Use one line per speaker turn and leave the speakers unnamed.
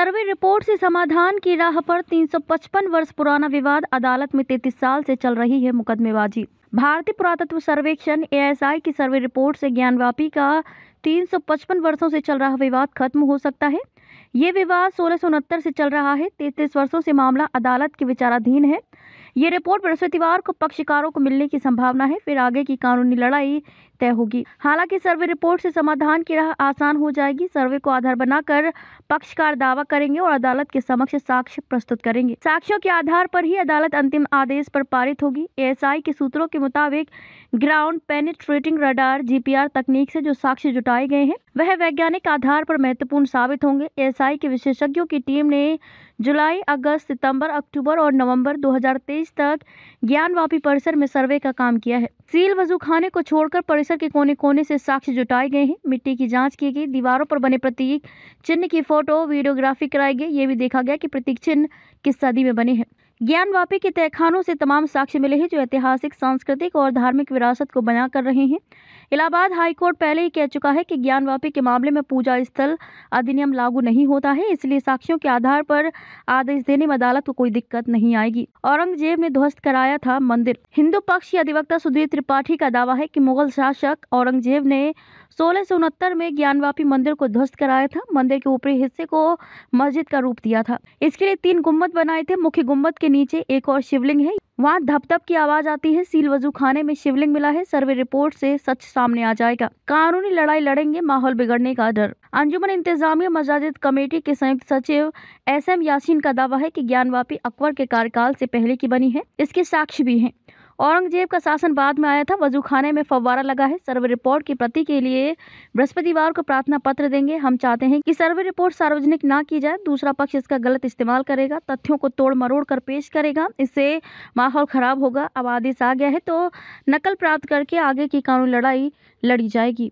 survey report से समाधान की राह पर 355 वर्ष पुराना विवाद अदालत में 33 साल से चल रही है मुकदमेबाजी भारतीय पुरातत्व सर्वेक्षण ए की सर्वे रिपोर्ट से ज्ञानवापी का 355 वर्षों से चल रहा विवाद खत्म हो सकता है ये विवाद सोलह से चल रहा है तैतीस वर्षों से मामला अदालत के विचाराधीन है ये रिपोर्ट बृहस्पतिवार को पक्षकारों को मिलने की संभावना है फिर आगे की कानूनी लड़ाई तय होगी हालांकि सर्वे रिपोर्ट से समाधान की राह आसान हो जाएगी सर्वे को आधार बनाकर पक्षकार दावा करेंगे और अदालत के समक्ष साक्ष्य प्रस्तुत करेंगे साक्ष्यों के आधार पर ही अदालत अंतिम आदेश पर पारित होगी एएसआई के सूत्रों के मुताबिक ग्राउंड पेनिट्रेटिंग रडार जीपीआर तकनीक से जो साक्ष्य जुटाए गए हैं वह वैज्ञानिक आधार पर महत्वपूर्ण साबित होंगे एएसआई के विशेषज्ञों की टीम ने जुलाई अगस्त सितंबर, अक्टूबर और नवंबर 2023 तक ज्ञानवापी परिसर में सर्वे का काम किया है सील वजू खाने को छोड़कर परिसर के कोने कोने से साक्ष्य जुटाए गए हैं मिट्टी की जांच की गई दीवारों पर बने प्रतीक चिन्ह की फोटो वीडियोग्राफी कराई गई ये भी देखा गया कि प्रतीक चिन्ह किस सदी में बने हैं ज्ञान वापी के तहखानों से तमाम साक्ष्य मिले हैं जो ऐतिहासिक सांस्कृतिक और धार्मिक विरासत को बयां कर रहे हैं इलाहाबाद हाईकोर्ट पहले ही कह चुका है कि वापी के मामले में पूजा स्थल अधिनियम लागू नहीं होता है इसलिए साक्ष्यों के आधार पर आदेश देने में अदालत को कोई दिक्कत नहीं आएगी औरंगजेब ने ध्वस्त कराया था मंदिर हिंदू पक्ष अधिवक्ता सुधीर त्रिपाठी का दावा है की मुगल शासक औरंगजेब ने सोलह सौ उनहत्तर में ज्ञानवापी मंदिर को ध्वस्त कराया था मंदिर के ऊपरी हिस्से को मस्जिद का रूप दिया था इसके लिए तीन गुम्बद बनाए थे मुख्य गुम्बद के नीचे एक और शिवलिंग है वहाँ धप धप की आवाज आती है सील वजू खाने में शिवलिंग मिला है सर्वे रिपोर्ट से सच सामने आ जाएगा कानूनी लड़ाई लड़ेंगे माहौल बिगड़ने का डर अंजुमन इंतजामिया मजाजिद कमेटी के संयुक्त सचिव एस एम यासीन का दावा है कि ज्ञानवापी अकबर के कार्यकाल से पहले की बनी है इसके साक्ष्य भी हैं औरंगजेब का शासन बाद में आया था वजूखाने में फव्वारा लगा है सर्वे रिपोर्ट की प्रति के लिए बृहस्पतिवार को प्रार्थना पत्र देंगे हम चाहते हैं कि सर्वे रिपोर्ट सार्वजनिक ना की जाए दूसरा पक्ष इसका गलत इस्तेमाल करेगा तथ्यों को तोड़ मरोड़ कर पेश करेगा इससे माहौल खराब होगा अब आदेश आ गया है तो नकल प्राप्त करके आगे की कानूनी लड़ाई लड़ी जाएगी